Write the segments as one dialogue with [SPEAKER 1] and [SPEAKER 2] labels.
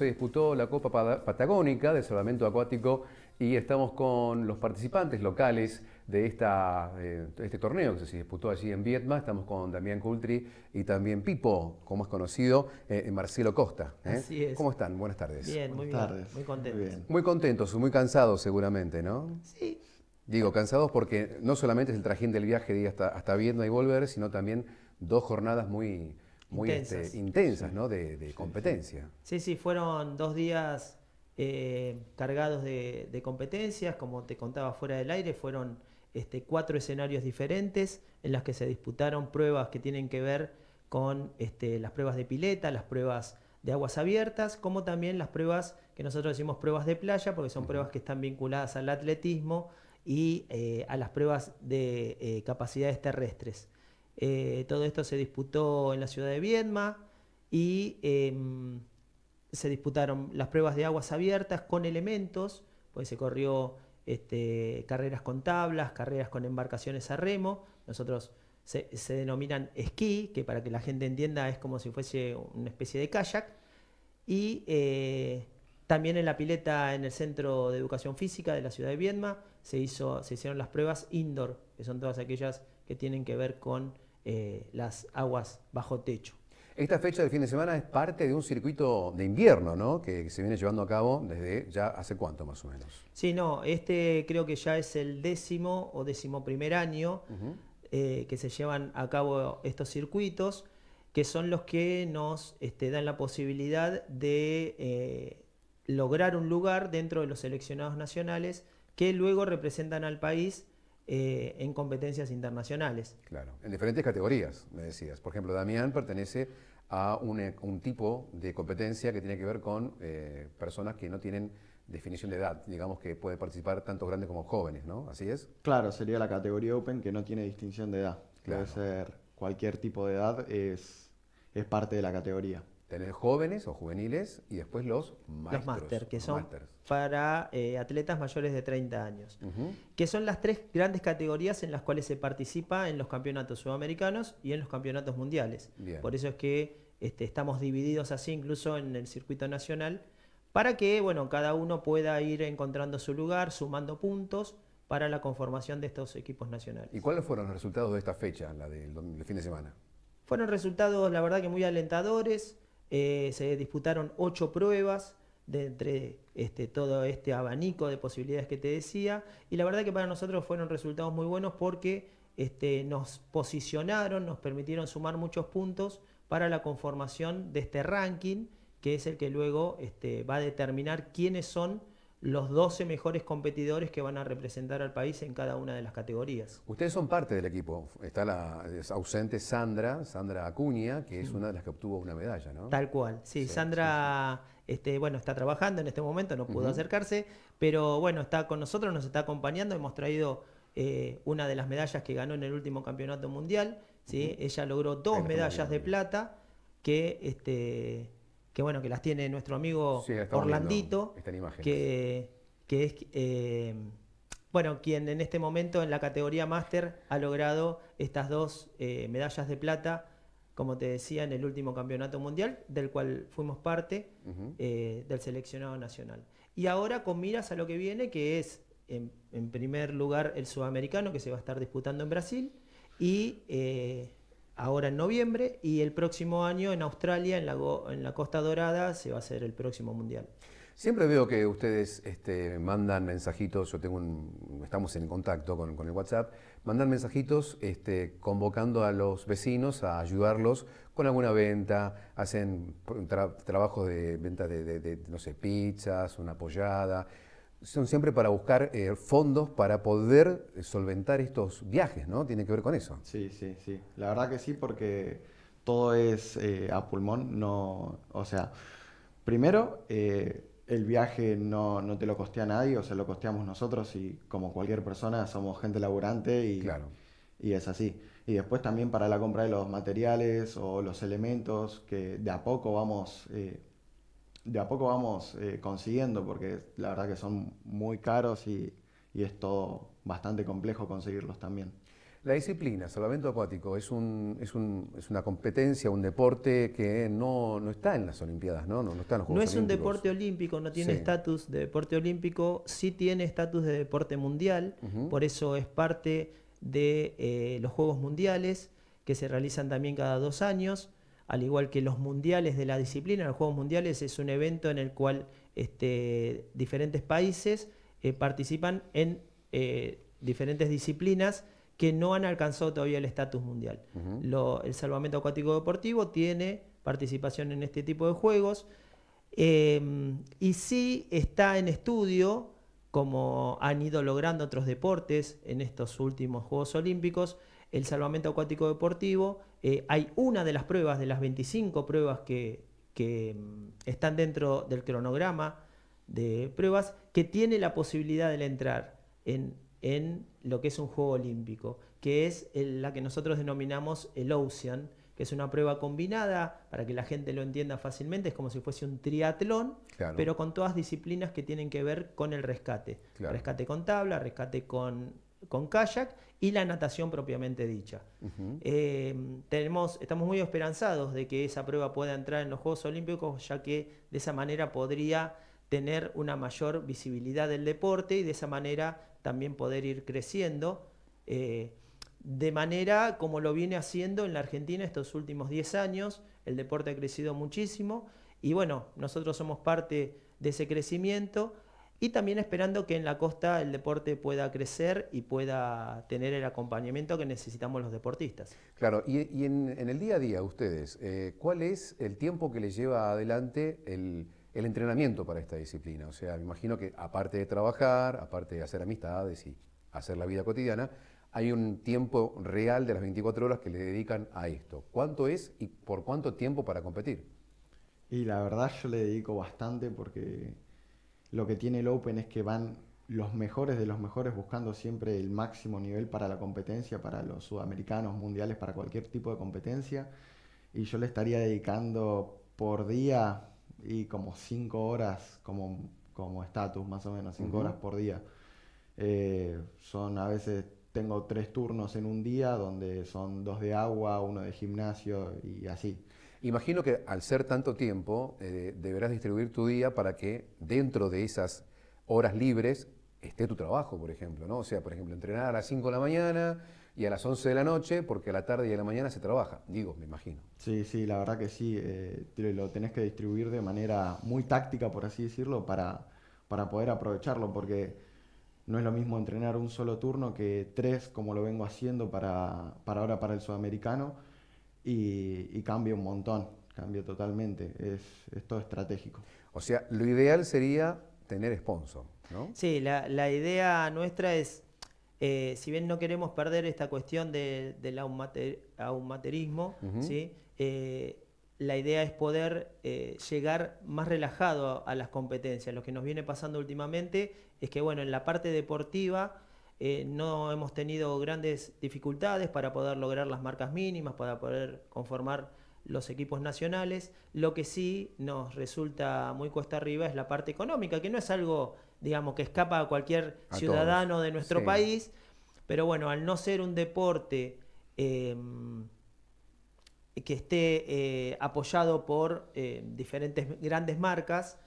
[SPEAKER 1] se disputó la Copa Patagónica de Salvamento Acuático y estamos con los participantes locales de esta, eh, este torneo que se disputó allí en Vietnam. Estamos con Damián Cultri y también Pipo, como es conocido, eh, Marcelo Costa. ¿eh? ¿Cómo están? Buenas tardes. Bien, muy bien. Muy contentos. Muy, muy contentos, muy cansados seguramente, ¿no? Sí. Digo, cansados porque no solamente es el trajín del viaje de ir hasta, hasta y volver, sino también dos jornadas muy
[SPEAKER 2] muy este, intensas,
[SPEAKER 1] ¿no? de, competencia.
[SPEAKER 2] Sí, sí, fueron dos días eh, cargados de, competencias, como te contaba fuera del aire, fueron este, cuatro escenarios diferentes en los que se disputaron pruebas que tienen que ver con este, las pruebas de pileta, las pruebas de aguas abiertas, como también las pruebas que nosotros decimos pruebas de playa, porque son pruebas que están vinculadas al atletismo y eh, a las pruebas de eh, capacidades terrestres. Eh, todo esto se disputó en la ciudad de Viedma y em, se disputaron las pruebas de aguas abiertas con elementos, pues se corrió este, carreras con tablas, carreras con embarcaciones a remo. Nosotros se, denominan esquí, que para que la gente entienda es como si fuese una especie de kayak. Y eh, también en la pileta en el Centro de Educación Física de la ciudad de Viedma se, hizo, se hicieron las pruebas indoor, que son todas aquellas que tienen que ver con eh, las aguas bajo techo.
[SPEAKER 1] Esta fecha de fin de semana es parte de un circuito de invierno, ¿no? Que se viene llevando a cabo desde ya hace cuánto más o menos.
[SPEAKER 2] Sí, no, este creo que ya es el décimo o décimo primer año eh, que se llevan a cabo estos circuitos, que son los que nos este, dan la posibilidad de eh, lograr un lugar dentro de los seleccionados nacionales que luego representan al país eh, en competencias internacionales.
[SPEAKER 1] Claro, en diferentes categorías, me decías. Por ejemplo, Damián pertenece a un, eh, tipo de competencia que tiene que ver con eh, personas que no tienen definición de edad, digamos que puede participar tanto grandes como jóvenes, ¿no? ¿Así es? Claro, sería la categoría Open que no tiene distinción de edad. Puede ser cualquier
[SPEAKER 3] tipo de edad, es parte de la categoría. Tener jóvenes o juveniles y después
[SPEAKER 2] los másteres, que son para eh, atletas mayores de 30 años. Que son las tres grandes categorías en las cuales se participa en los campeonatos sudamericanos y en los campeonatos mundiales. Por eso es que este, estamos divididos así, incluso en el circuito nacional, para que bueno, cada uno pueda ir encontrando su lugar, sumando puntos para la conformación de estos equipos nacionales. ¿Y cuáles fueron los
[SPEAKER 1] resultados de esta fecha, la del fin de semana?
[SPEAKER 2] Fueron resultados, la verdad, que muy alentadores. Eh, se disputaron ocho pruebas de entre este, todo este abanico de posibilidades que te decía. Y la verdad que para nosotros fueron resultados muy buenos porque este, nos posicionaron, nos permitieron sumar muchos puntos para la conformación de este ranking, que es el que luego este, va a determinar quiénes son los 12 mejores competidores que van a representar al país en cada una de las categorías.
[SPEAKER 1] Ustedes son parte del equipo. Está la ausente Sandra, Sandra Acuña, que es una de las que obtuvo una medalla, ¿no? Tal cual.
[SPEAKER 2] Sí, Sandra este, bueno, está trabajando en este momento, no pudo acercarse, pero bueno, está con nosotros, nos está acompañando, hemos traído eh, una de las medallas que ganó en el último campeonato mundial, ¿sí? Ella logró dos este medallas de plata que este que bueno, que las tiene nuestro amigo Orlandito, que, que, es eh, bueno, quien en este momento en la categoría máster ha logrado estas dos eh, medallas de plata, como te decía, en el último campeonato mundial, del cual fuimos parte eh, del seleccionado nacional. Y ahora con miras a lo que viene, que es en, en primer lugar el sudamericano, que se va a estar disputando en Brasil, y ahora en noviembre y el próximo año en Australia, en la, Costa Dorada, se va a hacer el próximo Mundial.
[SPEAKER 1] Siempre veo que ustedes este, mandan mensajitos, yo tengo un, estamos en contacto con, el WhatsApp, mandan mensajitos este, convocando a los vecinos a ayudarlos con alguna venta, hacen trabajos de venta de, de, no sé, pizzas, una pollada, son siempre para buscar eh, fondos para poder eh, solventar estos viajes, ¿no? Tiene que ver con eso. Sí, sí, sí. La verdad que sí,
[SPEAKER 3] porque todo es eh, a pulmón, no, o sea, primero el viaje no, te lo costea nadie, o sea, lo costeamos nosotros y como cualquier persona somos gente laburante y, claro. y es así. Y después también para la compra de los materiales o los elementos que de a poco vamos de a poco vamos eh, consiguiendo, porque la verdad que son muy caros y, y es todo
[SPEAKER 1] bastante complejo conseguirlos también. La disciplina, salvamento acuático, es, es, una competencia, un deporte que no, está en las Olimpiadas, ¿no? No, está en los Juegos No es un deporte
[SPEAKER 2] olímpico, no tiene estatus de deporte olímpico, sí tiene estatus de deporte mundial, por eso es parte de eh, los Juegos Mundiales, que se realizan también cada dos años al igual que los mundiales de la disciplina, los Juegos Mundiales es un evento en el cual este, diferentes países eh, participan en eh, diferentes disciplinas que no han alcanzado todavía el estatus mundial. el salvamento acuático deportivo tiene participación en este tipo de juegos em, y sí está en estudio, como han ido logrando otros deportes en estos últimos Juegos Olímpicos, el salvamento acuático deportivo eh, hay una de las pruebas, de las 25 pruebas que, mm, están dentro del cronograma de pruebas, que tiene la posibilidad de entrar en, lo que es un juego olímpico, que es la que nosotros denominamos el Ocean, que es una prueba combinada, para que la gente lo entienda fácilmente, es como si fuese un triatlón, pero con todas disciplinas que tienen que ver con el rescate. Rescate con tabla, rescate con con kayak y la natación propiamente dicha. Eh, estamos muy esperanzados de que esa prueba pueda entrar en los Juegos Olímpicos, ya que de esa manera podría tener una mayor visibilidad del deporte y de esa manera también poder ir creciendo. Eh, de manera como lo viene haciendo en la Argentina estos últimos 10 años, el deporte ha crecido muchísimo y bueno, nosotros somos parte de ese crecimiento y también esperando que en la costa el deporte pueda crecer y pueda tener el acompañamiento que necesitamos los deportistas.
[SPEAKER 1] Claro, y, en, el día a día ustedes, eh, ¿cuál es el tiempo que les lleva adelante el, entrenamiento para esta disciplina? O sea, me imagino que aparte de trabajar, aparte de hacer amistades y hacer la vida cotidiana, hay un tiempo real de las 24 horas que le dedican a esto. ¿Cuánto es y por cuánto tiempo para competir?
[SPEAKER 3] Y la verdad yo le dedico bastante porque lo que tiene el Open es que van los mejores de los mejores buscando siempre el máximo nivel para la competencia, para los sudamericanos, mundiales, para cualquier tipo de competencia. Y yo le estaría dedicando por día y como cinco horas como estatus, más o menos, cinco horas por día. Eh, son a veces, tengo tres turnos en un día donde son dos de agua, uno de
[SPEAKER 1] gimnasio y así. Imagino que al ser tanto tiempo, eh, deberás distribuir tu día para que dentro de esas horas libres esté tu trabajo, por ejemplo, ¿no? O sea, por ejemplo, entrenar a las 5 de la mañana y a las 11 de la noche, porque a la tarde y a la mañana se trabaja, digo, me imagino. Sí, sí, la verdad que sí, eh, lo tenés que distribuir de manera muy táctica,
[SPEAKER 3] por así decirlo, para, poder aprovecharlo, porque no es lo mismo entrenar un solo turno que tres, como lo vengo haciendo para ahora para el sudamericano y, cambia un montón, cambia totalmente, es, todo estratégico. O sea,
[SPEAKER 1] lo ideal sería tener sponsor,
[SPEAKER 2] ¿no? Sí, la, la idea nuestra es, eh, si bien no queremos perder esta cuestión de, del aumaterismo, eh, la idea es poder eh, llegar más relajado a, las competencias. Lo que nos viene pasando últimamente es que, bueno, en la parte deportiva eh, no hemos tenido grandes dificultades para poder lograr las marcas mínimas, para poder conformar los equipos nacionales. Lo que sí nos resulta muy cuesta arriba es la parte económica, que no es algo, digamos, que escapa a cualquier ciudadano de nuestro país, pero bueno, al no ser un deporte em, que esté eh, apoyado por eh, diferentes grandes marcas,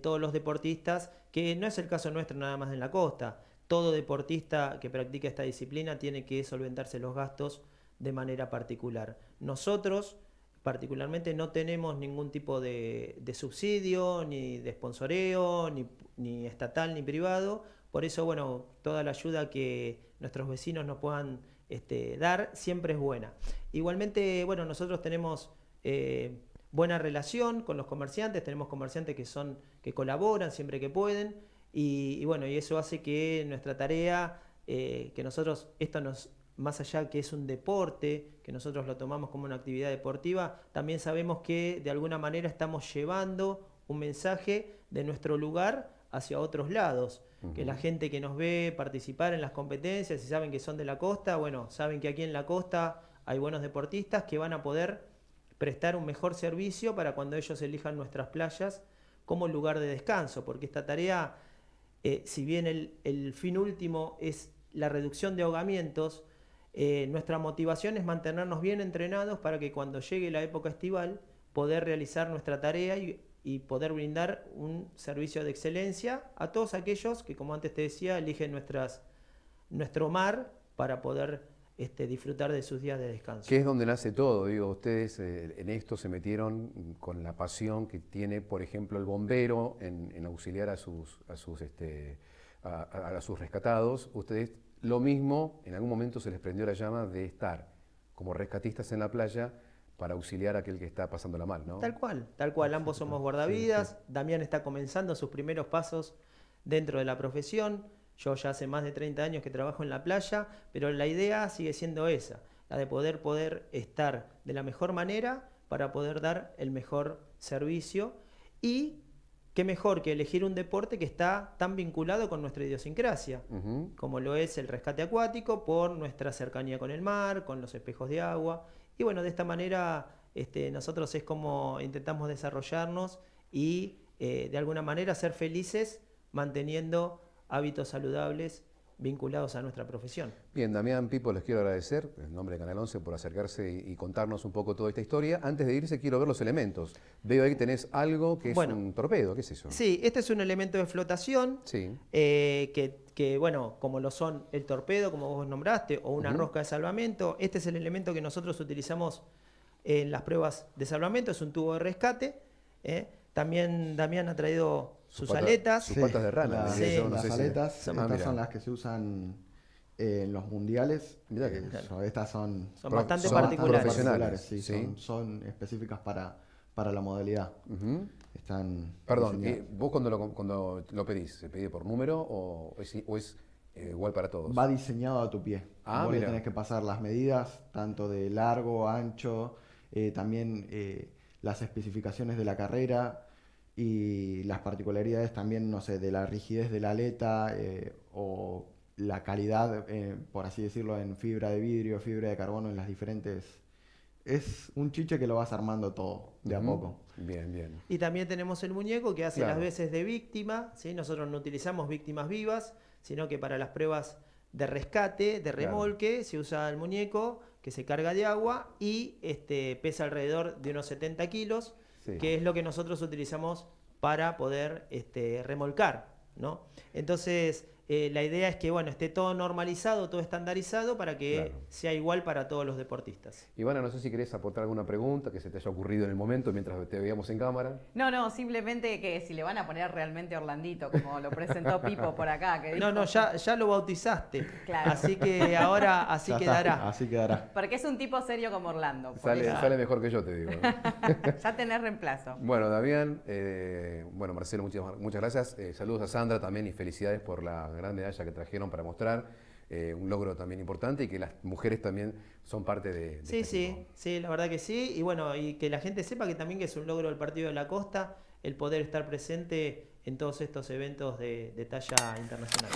[SPEAKER 2] todos los deportistas, que no es el caso nuestro nada más en la costa todo deportista que practica esta disciplina tiene que solventarse los gastos de manera particular. Nosotros, particularmente, no tenemos ningún tipo de, subsidio, ni de sponsoreo, ni, estatal, ni privado. Por eso, bueno, toda la ayuda que nuestros vecinos nos puedan este, dar siempre es buena. Igualmente, bueno, nosotros tenemos... Eh, buena relación con los comerciantes, tenemos comerciantes que son que colaboran siempre que pueden, y, bueno, y eso hace que nuestra tarea, eh, que nosotros, esto nos, más allá que es un deporte, que nosotros lo tomamos como una actividad deportiva, también sabemos que de alguna manera estamos llevando un mensaje de nuestro lugar hacia otros lados. Que la gente que nos ve participar en las competencias y saben que son de la costa, bueno, saben que aquí en la costa hay buenos deportistas que van a poder prestar un mejor servicio para cuando ellos elijan nuestras playas como lugar de descanso, porque esta tarea eh, si bien el, fin último es la reducción de ahogamientos, eh, nuestra motivación es mantenernos bien entrenados para que cuando llegue la época estival poder realizar nuestra tarea y, poder brindar un servicio de excelencia a todos aquellos que, como antes te decía, eligen nuestro mar para poder este, disfrutar de sus días de descanso.
[SPEAKER 1] Que es donde nace todo, digo, ustedes eh, en esto se metieron con la pasión que tiene, por ejemplo, el bombero en, auxiliar a sus, a sus, este, a, sus rescatados, ustedes lo mismo, en algún momento se les prendió la llama de estar como rescatistas en la playa, para auxiliar a aquel que está pasándola mal, ¿no? Tal
[SPEAKER 2] cual, tal cual, ambos somos guardavidas, Damián está comenzando sus primeros pasos dentro de la profesión, yo ya hace más de 30 años que trabajo en la playa, pero la idea sigue siendo esa, la de poder poder estar de la mejor manera para poder dar el mejor servicio y qué mejor que elegir un deporte que está tan vinculado con nuestra idiosincrasia, como lo es el rescate acuático por nuestra cercanía con el mar, con los espejos de agua y bueno, de esta manera este, nosotros es como intentamos desarrollarnos y eh, de alguna manera ser felices manteniendo hábitos saludables vinculados a nuestra profesión.
[SPEAKER 1] Bien, Damián Pipo, les quiero agradecer, en nombre de Canal 11, por acercarse y, contarnos un poco toda esta historia. Antes de irse, quiero ver los elementos. Veo ahí que tenés algo que es un torpedo, ¿qué es eso?
[SPEAKER 2] Sí, este es un elemento de flotación, eh, que, bueno, como lo son el torpedo, como vos nombraste, o una rosca de salvamento, este es el elemento que nosotros utilizamos en las pruebas de salvamento, es un tubo de rescate. Eh. También Damián ha traído sus aletas. Sus patas de rana. aletas. estas son
[SPEAKER 3] las que se usan eh, en los mundiales. Mira que estas son, bastante particulares. son, son, específicas para, para la modalidad. Están Perdón,
[SPEAKER 1] ¿vos cuando lo, cuando lo pedís, se pide por número o es, eh, igual para todos? Va
[SPEAKER 3] diseñado a
[SPEAKER 1] tu pie. Ah, tenés que
[SPEAKER 3] pasar las medidas, tanto de largo, ancho, eh, también las especificaciones de la carrera, y las particularidades también, no sé, de la rigidez de la aleta eh, o la calidad, eh, por así decirlo, en fibra de vidrio, fibra de carbono, en las diferentes... Es un chiche que lo vas armando todo, de a poco. Bien, bien.
[SPEAKER 2] Y también tenemos el muñeco que hace las veces de víctima, ¿sí? Nosotros no utilizamos víctimas vivas, sino que para las pruebas de rescate, de remolque, se usa el muñeco que se carga de agua y este, pesa alrededor de unos 70 kilos que es lo que nosotros utilizamos para poder este, remolcar. ¿no? Entonces, eh, la idea es que bueno, esté todo normalizado, todo estandarizado para que sea igual para todos los deportistas.
[SPEAKER 1] Ivana, no sé si querés aportar alguna pregunta que se te haya ocurrido en el momento mientras te veíamos en cámara.
[SPEAKER 3] No, no, simplemente que si le van a poner realmente Orlandito, como lo presentó Pipo por acá. No,
[SPEAKER 2] no, ya, ya lo bautizaste. Claro. Así que ahora así quedará. así quedará.
[SPEAKER 3] Porque es un tipo serio como Orlando. Sale,
[SPEAKER 1] mejor que yo, te digo. ya tenés reemplazo. Bueno, Damián, eh, bueno, Marcelo, muchas, muchas gracias. Eh, saludos a Sandra también y felicidades por la gran haya que trajeron para mostrar. Eh, un logro también importante y que las mujeres también son parte de...
[SPEAKER 2] Este sí, sí, sí, la verdad que sí. Y bueno, y que la gente sepa que también que es un logro del Partido de la Costa el poder estar presente en todos estos eventos de talla internacional.